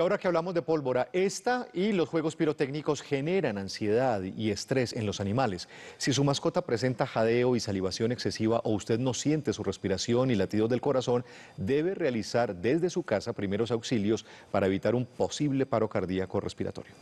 ahora que hablamos de pólvora, esta y los juegos pirotécnicos generan ansiedad y estrés en los animales. Si su mascota presenta jadeo y salivación excesiva o usted no siente su respiración y latidos del corazón, debe realizar desde su casa primeros auxilios para evitar un posible paro cardíaco respiratorio.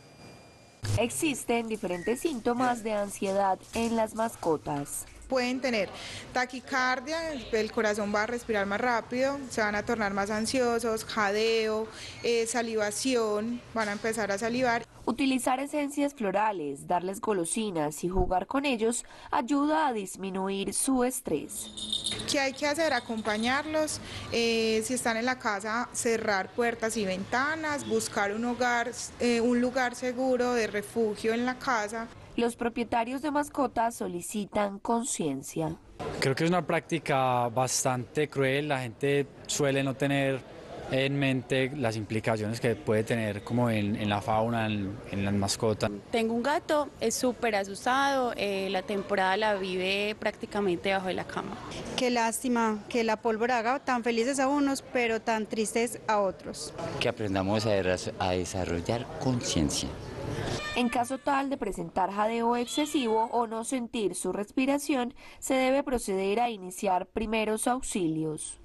Existen diferentes síntomas de ansiedad en las mascotas pueden tener taquicardia, el corazón va a respirar más rápido, se van a tornar más ansiosos, jadeo, eh, salivación, van a empezar a salivar. Utilizar esencias florales, darles golosinas y jugar con ellos ayuda a disminuir su estrés. ¿Qué hay que hacer? Acompañarlos, eh, si están en la casa, cerrar puertas y ventanas, buscar un hogar, eh, un lugar seguro de refugio en la casa. Los propietarios de mascotas solicitan conciencia. Creo que es una práctica bastante cruel. La gente suele no tener en mente las implicaciones que puede tener como en, la fauna, en, las mascotas. Tengo un gato, es súper asustado, eh, la temporada la vive prácticamente bajo de la cama. Qué lástima que la pólvora haga tan felices a unos, pero tan tristes a otros. Que aprendamos a desarrollar conciencia. En caso tal de presentar jadeo excesivo o no sentir su respiración, se debe proceder a iniciar primeros auxilios.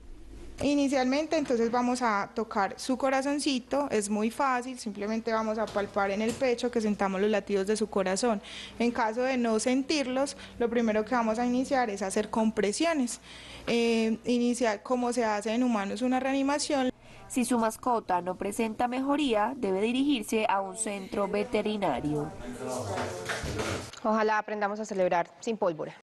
Inicialmente entonces vamos a tocar su corazoncito, es muy fácil, simplemente vamos a palpar en el pecho que sentamos los latidos de su corazón. En caso de no sentirlos, lo primero que vamos a iniciar es hacer compresiones. Eh, iniciar como se hace en humanos una reanimación. Si su mascota no presenta mejoría, debe dirigirse a un centro veterinario. Ojalá aprendamos a celebrar sin pólvora.